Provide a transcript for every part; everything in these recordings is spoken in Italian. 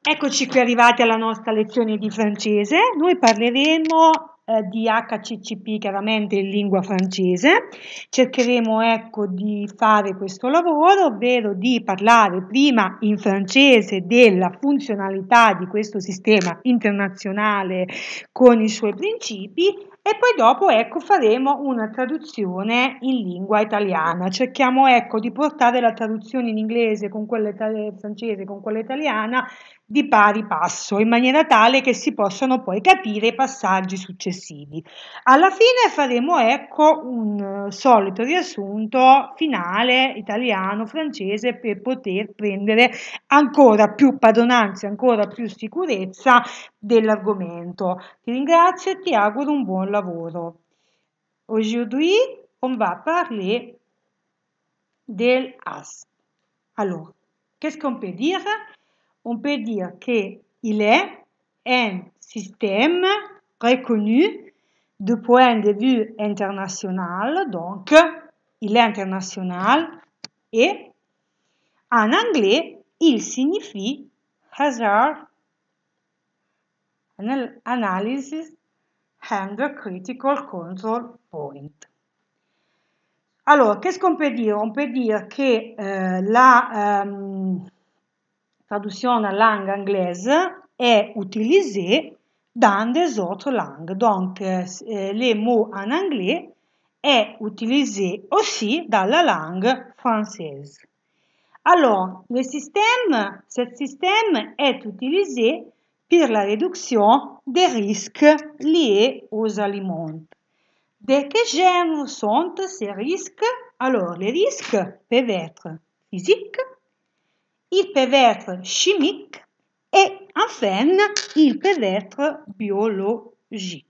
Eccoci qui arrivati alla nostra lezione di francese. Noi parleremo eh, di HCCP chiaramente in lingua francese. Cercheremo ecco di fare questo lavoro, ovvero di parlare prima in francese della funzionalità di questo sistema internazionale con i suoi principi e poi dopo ecco, faremo una traduzione in lingua italiana. Cerchiamo ecco, di portare la traduzione in inglese con quella eh, francese, con quella italiana, di pari passo, in maniera tale che si possano poi capire i passaggi successivi. Alla fine faremo ecco, un eh, solito riassunto finale italiano-francese per poter prendere ancora più padronanza, ancora più sicurezza dell'argomento. Ti ringrazio e ti auguro un buon lavoro. Aujourd'hui, on va parler de l'as. Alors, qu'est-ce qu'on peut dire On peut dire qu'il est un système reconnu du point de vue international, donc il est international et en anglais, il signifie hazard analysis and Critical Control Point. Allora, che scompedire? dire che eh, la ehm, traduzione langue anglaise è utilizzata dans des autres langues. Donc, eh, les mots en anglais è utilizzé aussi dalla langue française. Allora, le système, cet système est utilisé pour la réduction des risques liés aux aliments. De quels genres sont ces risques Alors, les risques peuvent être physiques, ils peuvent être chimiques et enfin, ils peuvent être biologiques.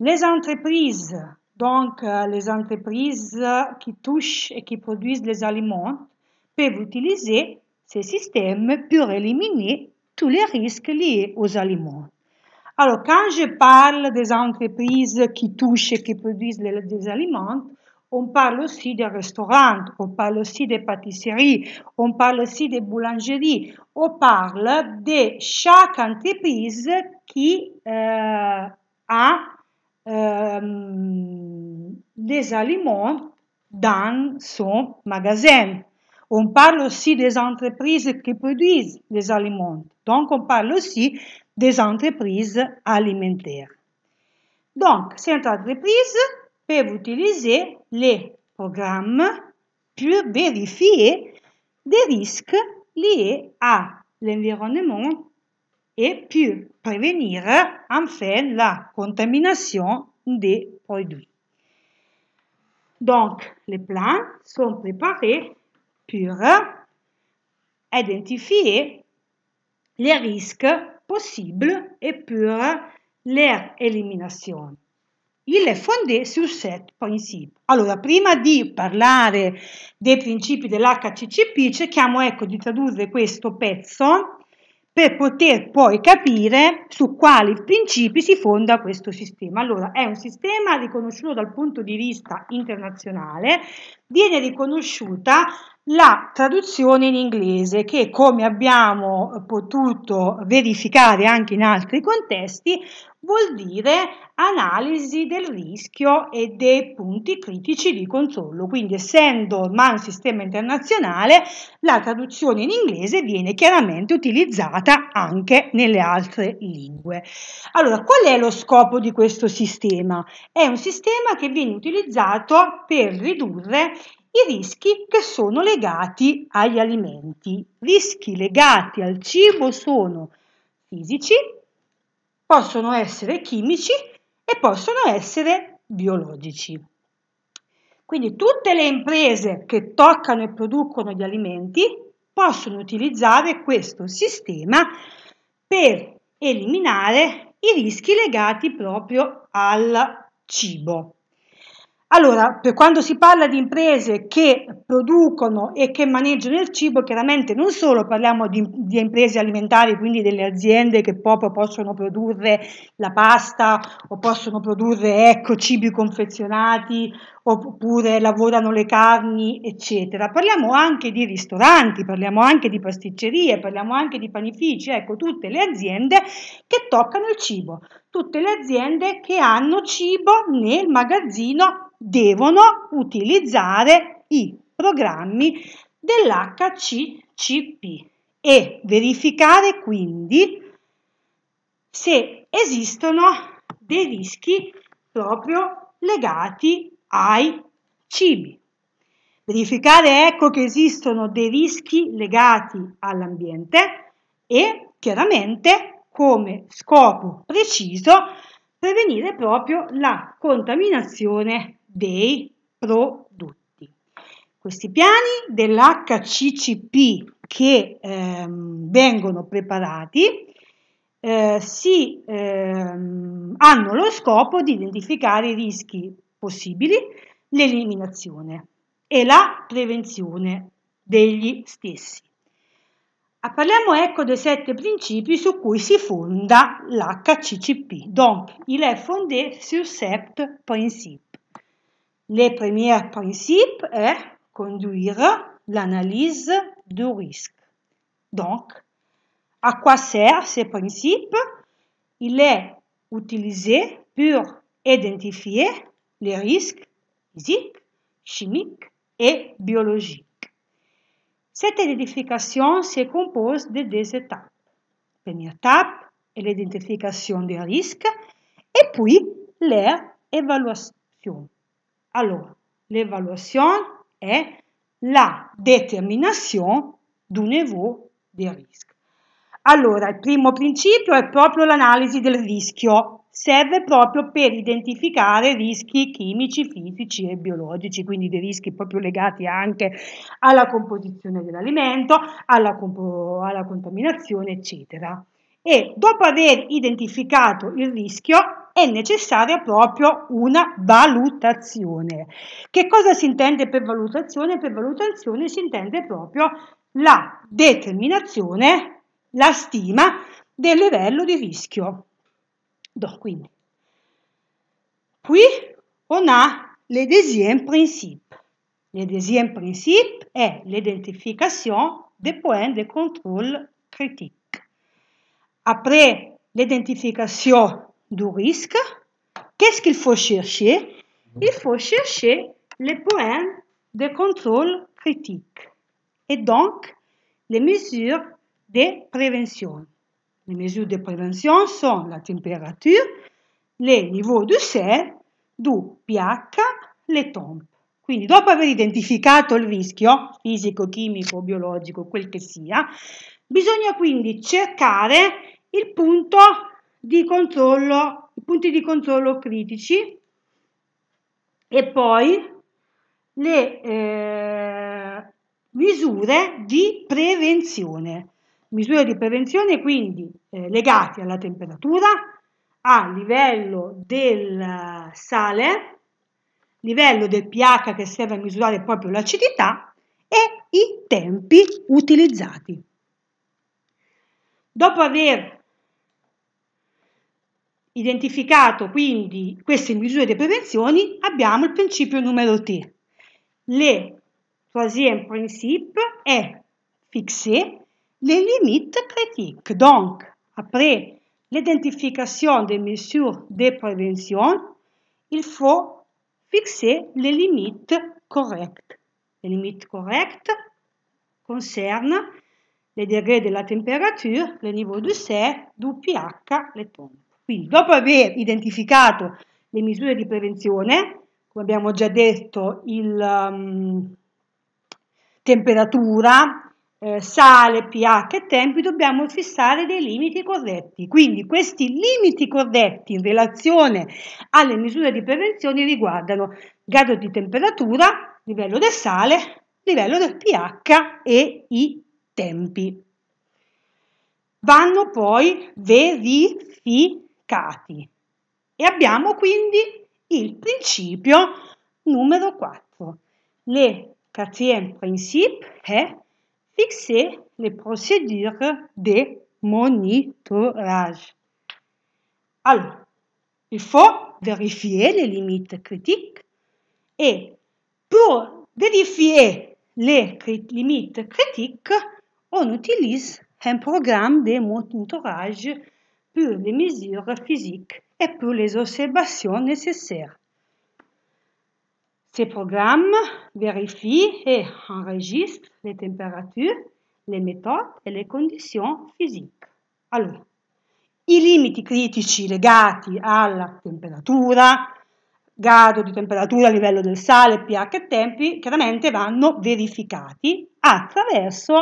Les entreprises, donc euh, les entreprises qui touchent et qui produisent les aliments, peuvent utiliser ces systèmes pour éliminer tous les risques liés aux aliments. Alors, quand je parle des entreprises qui touchent et qui produisent des aliments, on parle aussi des restaurants, on parle aussi des pâtisseries, on parle aussi des boulangeries, on parle de chaque entreprise qui euh, a euh, des aliments dans son magasin. On parle aussi des entreprises qui produisent les aliments. Donc, on parle aussi des entreprises alimentaires. Donc, cette entreprises peuvent utiliser les programmes pour vérifier des risques liés à l'environnement et pour prévenir enfin la contamination des produits. Donc, les plans sont préparés pour identifier les risques possibles et pour leur élimination. Il è fondé sur set principe. Allora, prima di parlare dei principi dell'HCCP, cerchiamo ecco, di tradurre questo pezzo per poter poi capire su quali principi si fonda questo sistema. Allora, è un sistema riconosciuto dal punto di vista internazionale, viene riconosciuta la traduzione in inglese che come abbiamo potuto verificare anche in altri contesti vuol dire analisi del rischio e dei punti critici di controllo. Quindi essendo ormai un sistema internazionale, la traduzione in inglese viene chiaramente utilizzata anche nelle altre lingue. Allora, qual è lo scopo di questo sistema? È un sistema che viene utilizzato per ridurre i rischi che sono legati agli alimenti. Rischi legati al cibo sono fisici, possono essere chimici e possono essere biologici. Quindi tutte le imprese che toccano e producono gli alimenti possono utilizzare questo sistema per eliminare i rischi legati proprio al cibo. Allora, per quando si parla di imprese che producono e che maneggiano il cibo, chiaramente non solo parliamo di, di imprese alimentari, quindi delle aziende che proprio possono produrre la pasta o possono produrre ecco, cibi confezionati oppure lavorano le carni, eccetera. Parliamo anche di ristoranti, parliamo anche di pasticcerie, parliamo anche di panifici, ecco, tutte le aziende che toccano il cibo, tutte le aziende che hanno cibo nel magazzino devono utilizzare i programmi dell'HCCP e verificare quindi se esistono dei rischi proprio legati ai cibi. Verificare ecco che esistono dei rischi legati all'ambiente e chiaramente come scopo preciso prevenire proprio la contaminazione dei prodotti. Questi piani dell'HCCP che ehm, vengono preparati eh, si, ehm, hanno lo scopo di identificare i rischi possibili l'eliminazione e la prevenzione degli stessi. Ah, parliamo ecco dei sette principi su cui si fonda l'HCCP, donc il est fondé sur sept principes. Le premier principe è conduire l'analyse du risque. Donc, a quoi sert ce principe Il est utilisé pour identifier les risques physiques, chimiques et biologiques. Cette identification se compose de deux étapes. La première étape est l'identification des risques et puis l'évaluation. Alors, l'évaluation est la détermination du niveau des risques. Alors, le premier principe est proprio l'analisi del rischio serve proprio per identificare rischi chimici, fisici e biologici, quindi dei rischi proprio legati anche alla composizione dell'alimento, alla, compo- alla contaminazione, eccetera. E dopo aver identificato il rischio, è necessaria proprio una valutazione. Che cosa si intende per valutazione? Per valutazione si intende proprio la determinazione, la stima del livello di rischio. Donc, Puis, on a le deuxième principe. Le deuxième principe est l'identification des points de contrôle critiques. Après l'identification du risque, qu'est-ce qu'il faut chercher Il faut chercher les points de contrôle critique et donc les mesures de prévention. Les mesures de prévention sont la température, les niveaux du sel, du pH, le temp. Quindi dopo aver identificato il rischio fisico, chimico, biologico, quel che sia, bisogna quindi cercare il punto di controllo, i punti di controllo critici e poi le eh, misure di prevenzione misure di prevenzione quindi eh, legate alla temperatura, a livello del eh, sale, livello del pH che serve a misurare proprio l'acidità e i tempi utilizzati. Dopo aver identificato quindi queste misure di prevenzione, abbiamo il principio numero T. Le troisième principe è fixé les limites critiques. Donc, après l'identification des mesures de prévention, il faut fixer les limites correctes. Les limites correctes concernent les degrés la temperatura, le niveau du sel, du pH, le pompe. Quindi, dopo aver identificato le misure di prevenzione, come abbiamo già detto, la um, ehm, temperatura, eh, sale, pH e tempi dobbiamo fissare dei limiti corretti. Quindi questi limiti corretti in relazione alle misure di prevenzione riguardano grado di temperatura, livello del sale, livello del pH e i tempi. Vanno poi verificati e abbiamo quindi il principio numero 4. Le quatrième principe è fixer les procédures de monitorage. Alors, il faut vérifier les limites critiques et pour vérifier les limites critiques, on utilise un programme de monitorage pour les mesures physiques et pour les observations nécessaires. Ces programmes vérifient et enregistrent les températures, le méthodes e le condizioni fisiche. Allora, i limiti critici legati alla temperatura, grado di temperatura, livello del sale, pH e tempi, chiaramente vanno verificati attraverso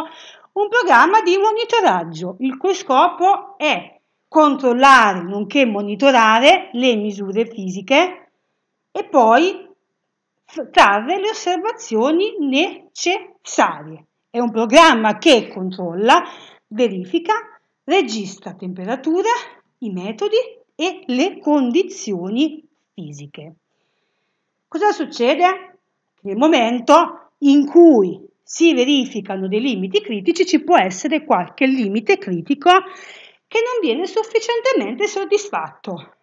un programma di monitoraggio, il cui scopo è controllare, nonché monitorare le misure fisiche e poi trarre le osservazioni necessarie. È un programma che controlla, verifica, registra temperatura, i metodi e le condizioni fisiche. Cosa succede? Nel momento in cui si verificano dei limiti critici ci può essere qualche limite critico che non viene sufficientemente soddisfatto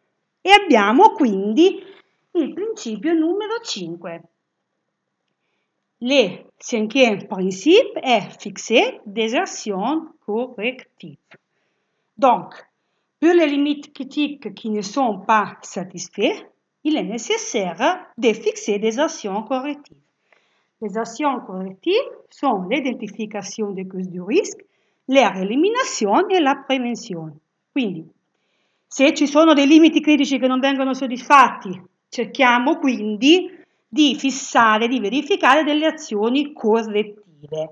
e abbiamo quindi il principio numero 5. Le cinquième principe è fixer des actions correctives. Donc, pour les limites critiques qui ne sont pas satisfaites, il est nécessaire de fixer des actions correctives. Les actions correctives sont l'identification des causes du risque, leur élimination e la prévention. Quindi, se ci sono dei limiti critici che non vengono soddisfatti Cerchiamo quindi di fissare, di verificare delle azioni correttive.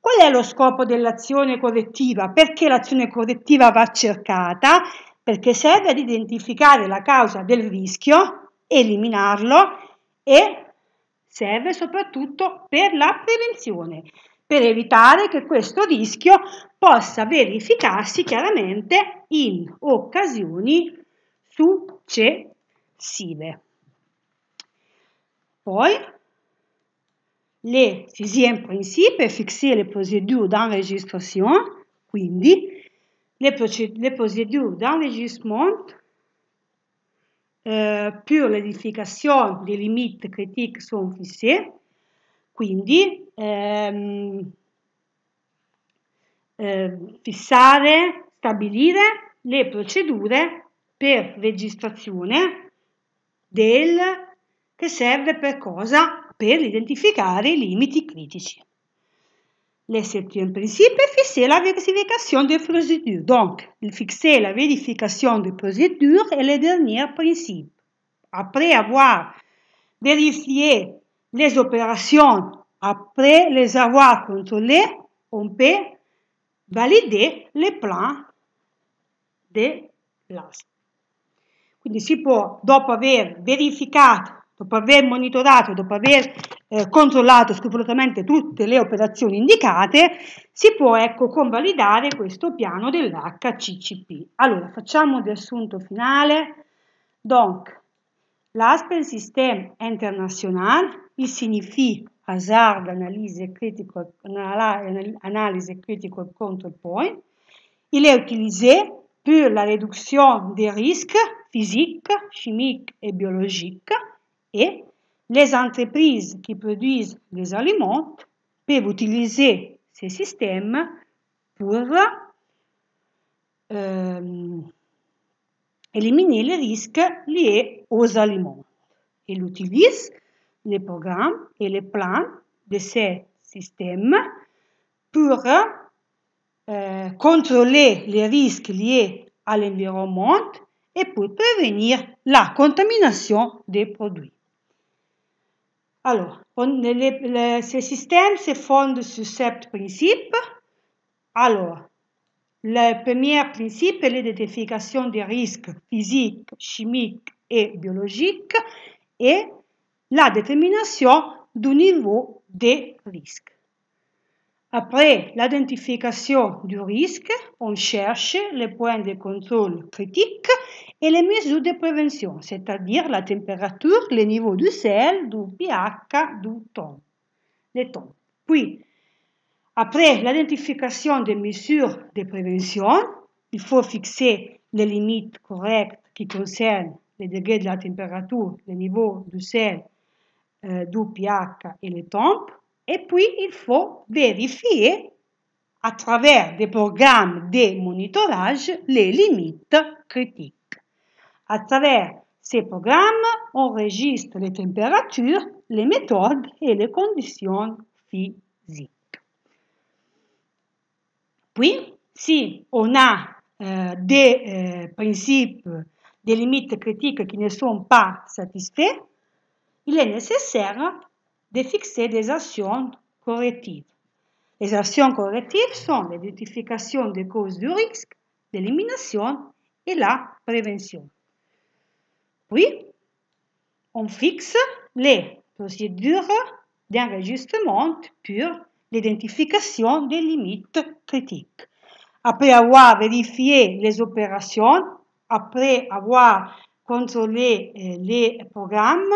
Qual è lo scopo dell'azione correttiva? Perché l'azione correttiva va cercata? Perché serve ad identificare la causa del rischio, eliminarlo e serve soprattutto per la prevenzione, per evitare che questo rischio possa verificarsi chiaramente in occasioni successive. Poi, les sixième principe est fixer les procédures d'enregistrement, quindi le, les procédures d'enregistrement eh, per l'edificazione dei limiti critiques sono fissées, quindi ehm, eh, fissare, stabilire le procedure per registrazione del che serve per cosa? Per identificare i limiti critici. Les septièmes principes fixer la vérification des procédures. Donc, fixer la vérification des procédures est le dernier principe. Après avoir vérifié les opérations, après les avoir contrôlées, on peut valider les plans de place. Quindi si può, dopo aver verificato dopo aver monitorato, dopo aver eh, controllato scrupolosamente tutte le operazioni indicate, si può ecco, convalidare questo piano dell'HCCP. Allora, facciamo il riassunto finale. Donc, l'Aspen System International, il signifie Hazard Analyse Critical, Analyse Critical Control Point, il est utilisé pour la réduction des risques physiques, chimiques et biologiques Et les entreprises qui produisent des aliments peuvent utiliser ces systèmes pour euh, éliminer les risques liés aux aliments. Ils utilisent les programmes et les plans de ces systèmes pour euh, contrôler les risques liés à l'environnement et pour prévenir la contamination des produits. Alors, on, les, ces systèmes se fondent sur sept principes. Alors, le premier principe est l'identification des risques physiques, chimiques et biologiques et la détermination du niveau des risques. Après l'identification du risque, on cherche les points de contrôle critiques et les mesures de prévention, c'est-à-dire la température, le niveau du sel, du pH, du ton, Puis, après l'identification des mesures de prévention, il faut fixer les limites correctes qui concernent les degrés de la température, le niveau du sel, euh, du pH et les temps. Et puis, il faut vérifier à travers des programmes de monitorage les limites critiques. À travers ces programmes, on registre les températures, les méthodes et les conditions physiques. Puis, si on a euh, des euh, principes, des limites critiques qui ne sont pas satisfaits, il est nécessaire de fixer des actions correctives. Les actions correctives sont l'identification des causes du risque, l'élimination et la prévention. Puis, on fixe les procédures d'enregistrement pour l'identification des limites critiques. Après avoir vérifié les opérations, après avoir contrôlé euh, les programmes,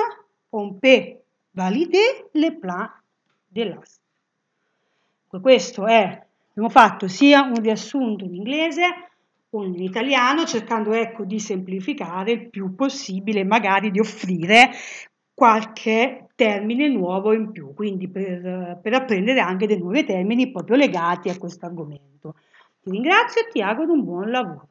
on peut valide le plan de l'host. Questo è, abbiamo fatto sia un riassunto in inglese in italiano, cercando ecco di semplificare il più possibile, magari di offrire qualche termine nuovo in più, quindi per, per apprendere anche dei nuovi termini proprio legati a questo argomento. Ti ringrazio e ti auguro un buon lavoro.